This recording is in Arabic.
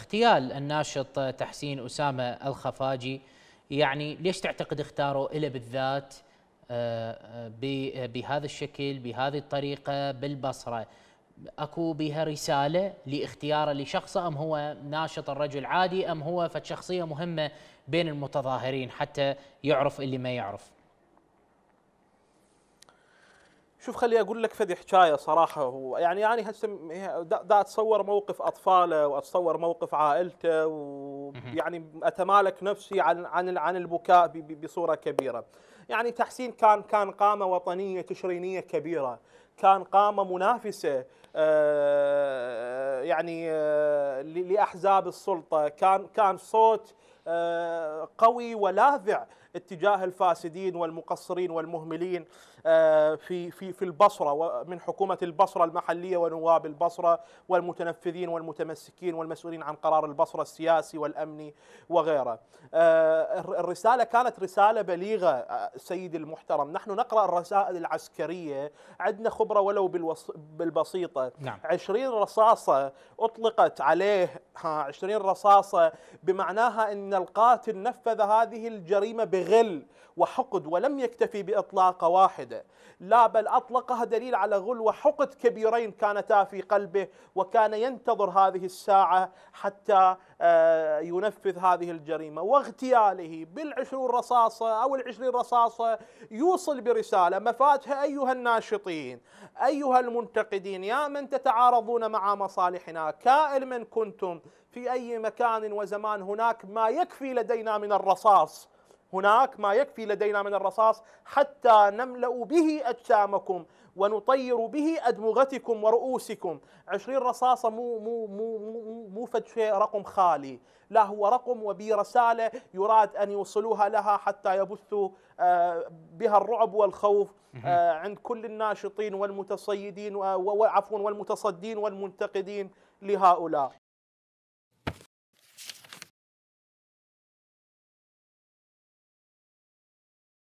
اغتيال الناشط تحسين أسامة الخفاجي يعني ليش تعتقد اختاروا له بالذات آه، آه، بهذا الشكل بهذه الطريقة بالبصرة اكو بها رساله لاختياره لشخصه ام هو ناشط الرجل عادي ام هو فشخصيه مهمه بين المتظاهرين حتى يعرف اللي ما يعرف شوف خلي اقول لك فدي حكايه صراحه هو يعني يعني هسه دا اتصور موقف اطفاله واتصور موقف عائلته ويعني اتمالك نفسي عن عن عن البكاء بصوره كبيره. يعني تحسين كان كان قامه وطنيه تشرينيه كبيره، كان قامه منافسه آه، يعني آه، لاحزاب السلطه، كان كان صوت آه، قوي ولاذع اتجاه الفاسدين والمقصرين والمهملين آه، في في في البصره ومن حكومه البصره المحليه ونواب البصره والمتنفذين والمتمسكين والمسؤولين عن قرار البصره السياسي والامني وغيره. آه، الرساله كانت رساله بليغه سيدي المحترم، نحن نقرا الرسائل العسكريه عندنا خبره ولو بالبسيطه نعم. 20 رصاصه اطلقت عليه 20 رصاصه بمعناها ان القاتل نفذ هذه الجريمة بغل وحقد ولم يكتفي بإطلاقة واحدة لا بل أطلقها دليل على غل وحقد كبيرين كانتا في قلبه وكان ينتظر هذه الساعة حتى آه، ينفذ هذه الجريمة واغتياله بالعشرون رصاصة أو العشرين رصاصة يوصل برسالة مفاتها أيها الناشطين أيها المنتقدين يا من تتعارضون مع مصالحنا كائن من كنتم في أي مكان وزمان هناك ما يكفي لدينا من الرصاص هناك ما يكفي لدينا من الرصاص حتى نملأ به أجسامكم ونطير به أدمغتكم ورؤوسكم عشرين رصاصة مو, مو, مو, مو, فد شيء رقم خالي لا هو رقم وبرسالة يراد أن يوصلوها لها حتى يبثوا آه، بها الرعب والخوف آه، عند كل الناشطين والمتصيدين وعفوا والمتصدين والمنتقدين لهؤلاء